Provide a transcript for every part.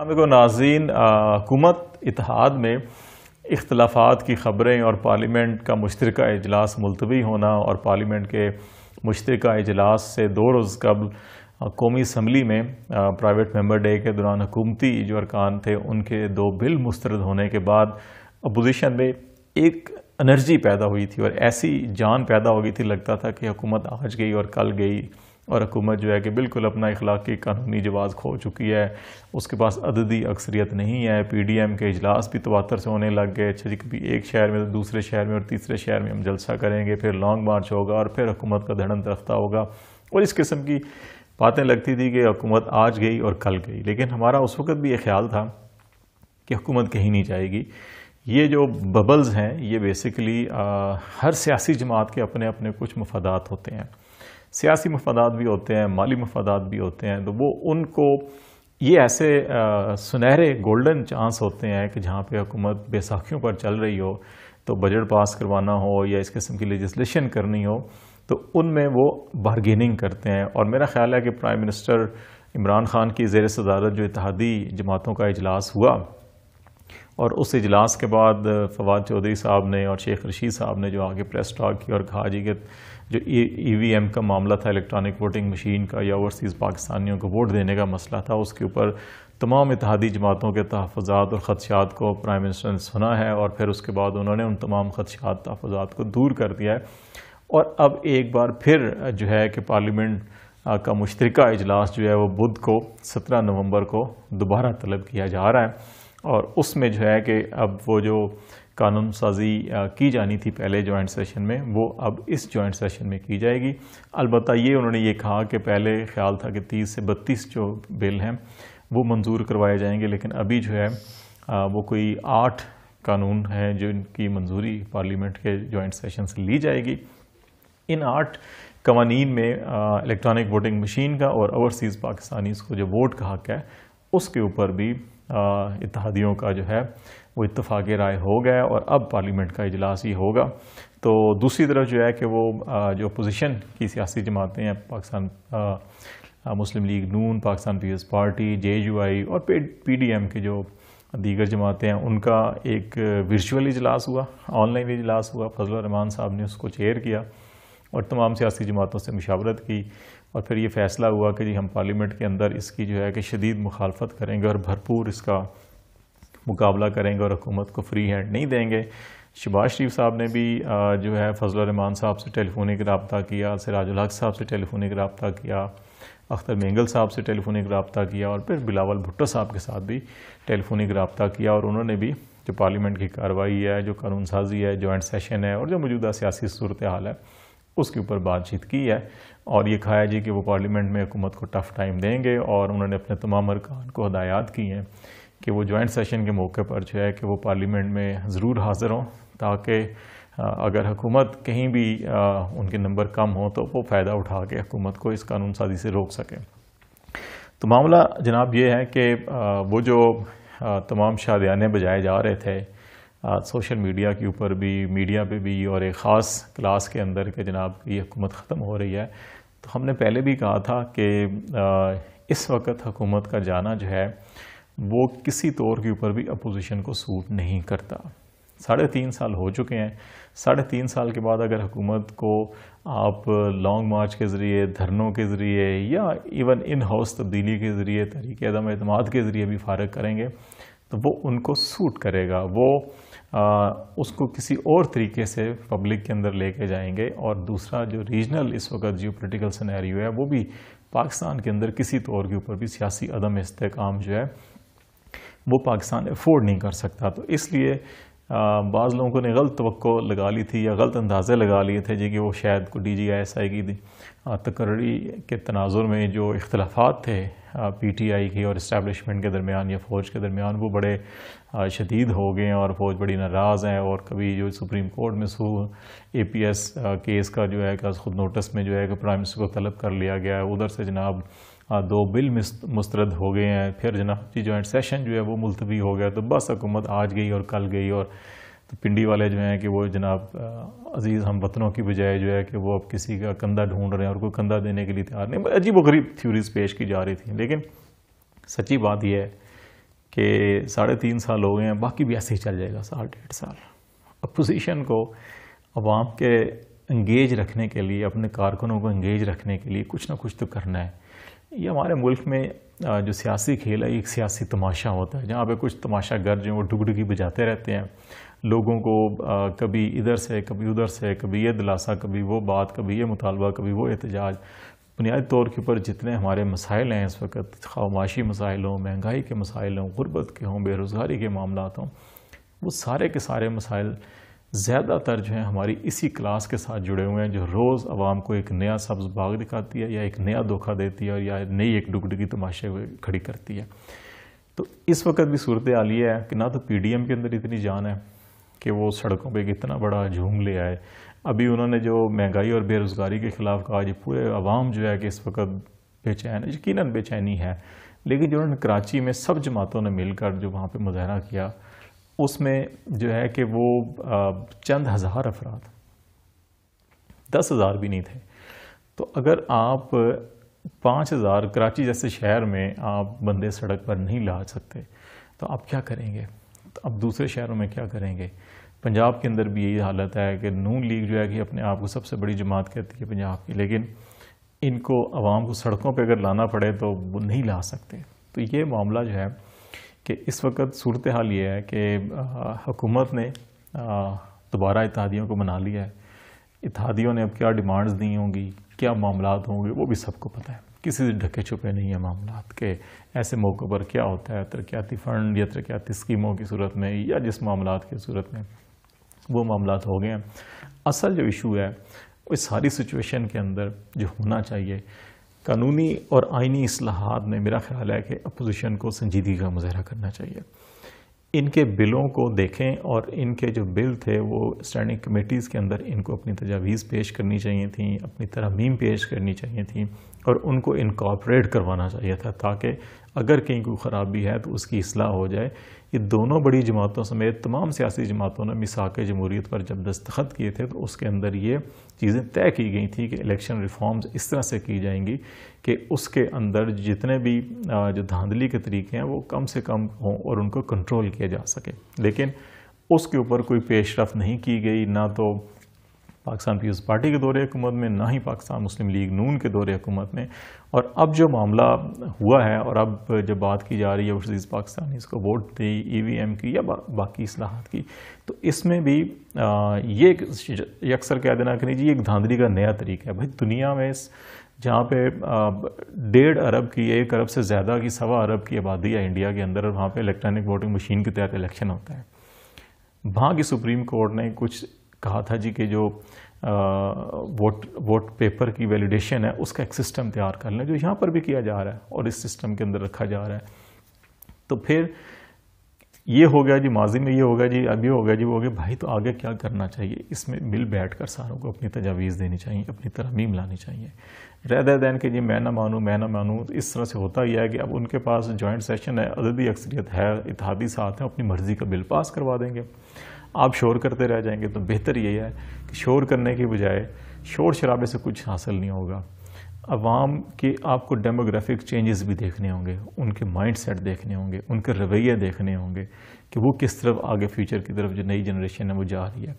हमें नाजीन हुकूमत इतिहाद में इख्तलाफात की ख़बरें और पार्लियामेंट का मुश्तरक अजलास मुलतवी होना और पार्लियामेंट के मुश्तरक अजलास से दो रोज़ कबल कौमी असम्बली में प्राइवेट मेम्बर डे के दौरान हुकूमती जो अरकान थे उनके दो बिल मुस्तरद होने के बाद अपोजिशन में एक अनर्जी पैदा हुई थी और ऐसी जान पैदा हो गई थी लगता था कि हुकूमत आज गई और कल गई और हुकूमत जो है कि बिल्कुल अपना इखलाकी कानूनी जवाब खो चुकी है उसके पास अददी अक्सरियत नहीं है पी डी एम के अजलास भी तवातर से होने लग गए अच्छा जी कभी एक शहर में तो दूसरे शहर में और तीसरे शहर में हम जलसा करेंगे फिर लॉन्ग मार्च होगा और फिर हुकूमत का धड़न तरफ्ता होगा और इस किस्म की बातें लगती थी कि हुकूमत आज गई और कल गई लेकिन हमारा उस वक्त भी ये ख्याल था कि हुकूमत कहीं नहीं जाएगी ये जो बबल्स हैं ये बेसिकली आ, हर सियासी जमात के अपने अपने कुछ मफादात होते हैं सियासी मफादात भी होते हैं माली मफादात भी होते हैं तो वो उनको ये ऐसे आ, सुनहरे गोल्डन चांस होते हैं कि जहाँ पे हुकूमत बेसाखियों पर चल रही हो तो बजट पास करवाना हो या इस किस्म की लेजिस्लेशन करनी हो तो उनमें वो बारगेनिंग करते हैं और मेरा ख्याल है कि प्राइम मिनिस्टर इमरान खान की जेर सदारत जो इतिहादी जमातों का अजलास हुआ और उस इजलास के बाद फवाद चौधरी साहब ने और शेख रशीद साहब ने जो आगे प्रेस टॉक की और कहा जी कि जो ई वी एम का मामला था इलेक्ट्रॉनिक वोटिंग मशीन का या ओवरसीज़ पाकिस्तानियों को वोट देने का मसला था उसके ऊपर तमाम इतिहादी जमातों के तहफ़ात और ख़दशात को प्राइम मिनिस्टर ने सुना है और फिर उसके बाद उन्होंने उन तमाम ख़दशात तहफ़ात को दूर कर दिया है और अब एक बार फिर जो है कि पार्लियामेंट का मुश्तरक इजलास जो है वो बुध को सत्रह नवंबर को दोबारा तलब किया जा रहा है और उसमें जो है कि अब वो जो कानून साजी की जानी थी पहले जॉइंट सेशन में वो अब इस जॉइंट सेशन में की जाएगी अलबत्त ये उन्होंने ये कहा कि पहले ख्याल था कि तीस से बत्तीस जो बिल हैं वो मंजूर करवाए जाएंगे लेकिन अभी जो है वो कोई आठ कानून हैं जो इनकी मंजूरी पार्लियामेंट के जॉइंट सेशन से ली जाएगी इन आठ कवानी में इलेक्ट्रॉनिक वोटिंग मशीन का और ओवरसीज़ पाकिस्तानीज़ को जो वोट का हक है उसके ऊपर भी इतिहादियों का जो है वो इतफाक़ राय हो गया और अब पार्लियामेंट का इजलास ही होगा तो दूसरी तरफ जो है कि वो जो अपोजिशन की सियासी जमातें हैं Pakistan Muslim League Noon Pakistan Peoples Party J U I और पी डी एम के जो दीगर जमातें हैं उनका एक वर्चुअल इजलास हुआ ऑनलाइन इजलास हुआ फजल रहमान साहब ने उसको चेयर किया और तमाम सियासी जमातों से मुशावरत की और फिर ये फैसला हुआ कि जी हम पार्लियामेंट के अंदर इसकी जो है कि शदीद मुखालफत करेंगे और भरपूर इसका मुकाबला करेंगे और हुकूमत को फ्री हैंड नहीं देंगे शबाज शरीफ साहब ने भी जो है फजल रहमान साहब से टेलीफोनिक रबता किया सिराजुल उलहक साहब से टेलीफोनिक रबता किया अख्तर मेंगल साहब से टेलीफोनिक रबता किया और फिर बिलावल भुट्टो साहब के साथ भी टेलीफोनिक रबता किया और उन्होंने भी जो पार्लियामेंट की कार्रवाई है जो कानून साजी है जॉइंट सेशन है और जो मौजूदा सियासी सूरत हाल है उसके ऊपर बातचीत की है और ये कहा जी कि वो पार्लियामेंट में हुकूमत को टफ टाइम देंगे और उन्होंने अपने तमाम अरकान को हदायत की हैं कि वो जॉइंट सेशन के मौके पर जो है कि वो पार्लियामेंट में ज़रूर हाज़िर हों ताकि अगर हुकूमत कहीं भी उनके नंबर कम हो तो वो फ़ायदा उठा के हुकूमत को इस कानून साजी से रोक सकें तो मामला जनाब ये है कि वो जो तमाम शादियाने बजाए जा रहे थे सोशल मीडिया के ऊपर भी मीडिया पे भी और एक ख़ास क्लास के अंदर के जनाब ये हुकूमत ख़त्म हो रही है तो हमने पहले भी कहा था कि इस वक्त हुकूमत का जाना जो है वो किसी तौर के ऊपर भी अपोजिशन को सूट नहीं करता साढ़े तीन साल हो चुके हैं साढ़े तीन साल के बाद अगर हुकूमत को आप लॉन्ग मार्च के ज़रिए धरनों के ज़रिए या इवन इन हाउस तब्दीली के ज़रिए तरीके अदम अतमाद के ज़रिए भी फारग करेंगे तो वो उनको सूट करेगा वो उसको किसी और तरीके से पब्लिक के अंदर लेके जाएंगे और दूसरा जो रीजनल इस वक्त जियो पोलिटिकल सनैरियो है वो भी पाकिस्तान के अंदर किसी तौर तो के ऊपर भी सियासी अदम इसकाम जो है वो पाकिस्तान अफोर्ड नहीं कर सकता तो इसलिए बाज़ लोगों ने गलत तो लगा ली थी या गलत अंदाज़े लगा लिए थे जी कि वो शायद को डी जी एस आई की तकर्री के तनाजुर में जो इख्लाफा थे पी टी आई की और इस्टेबलिशमेंट के दरमियान या फ़ौज के दरमियान वो बड़े शदीद हो गए हैं और फ़ौज बड़ी नाराज़ हैं और कभी जो सुप्रीम कोर्ट में सू ए पी एस केस का जो है खुद नोटिस में जो है कि प्राइम मिनिस्टर को तलब कर लिया गया है उधर से जनाब हाँ, दो बिल मुस्तरद हो गए हैं फिर जनाब जी जॉइंट सेशन जो है वो मुलतवी हो गया तो बस हुकूमत आज गई और कल गई और तो पिंडी वाले जो हैं कि वो जनाब अजीज़ हम वतनों की बजाय जो है कि वो अब किसी का कंधा ढूंढ रहे हैं और कोई कंधा देने के लिए तैयार नहीं अजीब वरीब थ्यूरीज पेश की जा रही थी लेकिन सच्ची बात यह है कि साढ़े तीन साल हो गए हैं बाकी भी ऐसे ही चल जाएगा साल डेढ़ साल अपोजिशन को आवाम के इंगेज रखने के लिए अपने कारकुनों को इंगेज रखने के लिए कुछ ना कुछ तो करना है ये हमारे मुल्क में जो सियासी खेल है एक सियासी तमाशा होता है जहाँ पे कुछ तमाशा गर जो वो डुगडुगी बजाते रहते हैं लोगों को कभी इधर से कभी उधर से कभी ये दिलासा कभी वो बात कभी ये मुतालबा कभी वो एहतजाज बुनियादी तौर के ऊपर जितने हमारे मसाइल हैं इस वक्त खामाशी मसाइल हों महंगाई के मसाइल हों गुरबत के हों बेरोज़गारी के मामला हों वो सारे के सारे मसाइल ज़्यादातर जो है हमारी इसी क्लास के साथ जुड़े हुए हैं जो रोज़ आवाम को एक नया सब्ज़ बाग दिखाती है या एक नया धोखा देती है और या नई एक डुगडुगी तमाशे खड़ी करती है तो इस वक्त भी सूरत हाल ये है कि ना तो पी डी एम के अंदर इतनी जान है कि वो सड़कों पर इतना बड़ा झूम ले आए अभी उन्होंने जो महंगाई और बेरोज़गारी के ख़िलाफ़ कहा जी पूरे आवाम जो है कि इस वक्त बेचैन यकीन बेचैनी है लेकिन जो उन्होंने कराची में सब जमातों ने मिलकर जो वहाँ पर मुजाहरा किया उसमें जो है कि वो चंद हज़ार अफराद दस हज़ार भी नहीं थे तो अगर आप पाँच हज़ार कराची जैसे शहर में आप बंदे सड़क पर नहीं ला सकते तो आप क्या करेंगे तो आप दूसरे शहरों में क्या करेंगे पंजाब के अंदर भी यही हालत है कि नून लीग जो है कि अपने आप को सबसे बड़ी जमात कहती है पंजाब की लेकिन इनको आवाम को सड़कों पर अगर लाना पड़े तो वो नहीं ला सकते तो ये मामला जो है कि इस वक्त सूरत हाल ये है कि हुकूमत ने दोबारा इतिहादियों को मना लिया है इतिहादियों ने अब क्या डिमांड्स दी होंगी क्या मामला होंगे वो भी सबको पता है किसी से ढके छुपे नहीं है मामला के ऐसे मौक़ों पर क्या होता है तरक्याती फ़ंड या तरक्याती स्कीमों की सूरत में या जिस मामला की सूरत में वो मामला हो गए हैं असल जो इशू है इस सारी सिचुएशन के अंदर जो होना चाहिए कानूनी और आइनी असलाहत में मेरा ख्याल है कि अपोजिशन को संजीदगी का मुजाहरा करना चाहिए इनके बिलों को देखें और इनके जो बिल थे वो स्टैंडिंग कमेटीज़ के अंदर इनको अपनी तजावीज़ पेश करनी चाहिए थी अपनी तरमीम पेश करनी चाहिए थी और उनको इनकॉपरेट करवाना चाहिए था ताकि अगर कहीं कोई ख़राबी है तो उसकी असलाह हो जाए ये दोनों बड़ी जमातों समेत तमाम सियासी जमातों ने मिसाक जमहूरीत पर जब दस्तखत किए थे तो उसके अंदर ये चीज़ें तय की गई थी कि इलेक्शन रिफॉर्म्स इस तरह से की जाएंगी कि उसके अंदर जितने भी जो धांधली के तरीके हैं वो कम से कम हों और उनको कंट्रोल किया जा सके लेकिन उसके ऊपर कोई पेशरफ नहीं की गई ना तो पाकिस्तान पीपल्स पार्टी के दौरे हुकूमत में ना ही पाकिस्तान मुस्लिम लीग नून के दौरे हुकूमत में और अब जो मामला हुआ है और अब जब बात की जा रही है वर्सेज़ पाकिस्तान इसको वोट दी ई वी एम की या बा, बाकी असलाहत की तो इसमें भी आ, ये, अक्सर कह देना कि जी एक धांधली का नया तरीका है भाई दुनिया में इस जहाँ पे डेढ़ अरब की एक अरब से ज़्यादा की सवा अरब की आबादी है इंडिया के अंदर और वहाँ पे इलेक्ट्रॉनिक वोटिंग मशीन के तहत इलेक्शन होता है वहाँ की सुप्रीम कोर्ट ने कुछ कहा था जी कि जो आ, वोट वोट पेपर की वैलिडेशन है उसका एक सिस्टम तैयार कर लें जो यहाँ पर भी किया जा रहा है और इस सिस्टम के अंदर रखा जा रहा है तो फिर ये हो गया जी माजी में ये हो गया जी अब ये गया जी वो हो गया भाई तो आगे क्या करना चाहिए इसमें मिल बैठ कर सारों को अपनी तजावीज़ देनी चाहिए अपनी तरमीम लानी चाहिए रहदा दैन के जी मैं ना मानूँ मैं ना मानूँ इस तरह से होता ही है कि अब उनके पास जॉइंट सेशन है अददी अक्सरियत है इतिहादी साथ हैं अपनी मर्ज़ी का बिल पास करवा देंगे आप शोर करते रह जाएंगे तो बेहतर यही है कि शोर करने के बजाय शोर शराबे से कुछ हासिल नहीं होगा आवाम के आपको डेमोग्राफिक चेंजेस भी देखने होंगे उनके माइंड सेट देखने होंगे उनके रवैये देखने होंगे कि वो किस तरफ आगे फ्यूचर की तरफ जो नई जनरेशन है वो जा रही है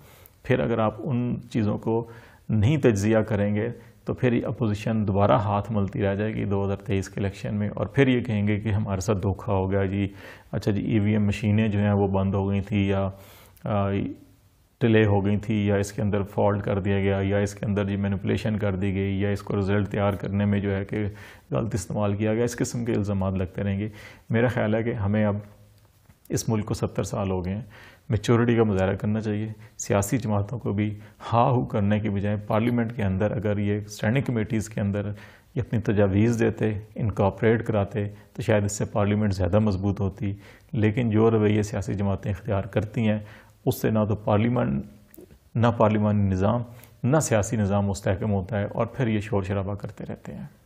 फिर अगर आप उन चीज़ों को नहीं तजिया करेंगे तो फिर अपोजिशन दोबारा हाथ मलती रह जाएगी दो हज़ार तेईस के इलेक्शन में और फिर ये कहेंगे कि हमारे साथ धोखा हो गया जी अच्छा जी ई वी एम मशीनें जो हैं वो बंद हो गई थी या डिले हो गई थी या इसके अंदर फॉल्ट कर दिया गया या इसके अंदर जी मैनिपुलेशन कर दी गई या इसको रिज़ल्ट तैयार करने में जो है कि गलत इस्तेमाल किया गया इस किस्म के इल्ज़ाम लगते रहेंगे मेरा ख्याल है कि हमें अब इस मुल्क को सत्तर साल हो गए हैं मेचोरिटी का मुजाहरा करना चाहिए सियासी जमातों को भी हा हू करने के बजाय पार्लियामेंट के अंदर अगर ये स्टैंडिंग कमेटीज़ के अंदर ये अपनी तजावीज़ देते इनकॉपरेट कराते तो शायद इससे पार्लियामेंट ज़्यादा मजबूत होती लेकिन जो रवैये सियासी जमातें इख्तियार करती हैं उससे ना तो पार्लियामेंट ना पार्लिमानी निज़ाम ना सियासी निज़ाम मुस्तकम होता है और फिर ये शोर शराबा करते रहते हैं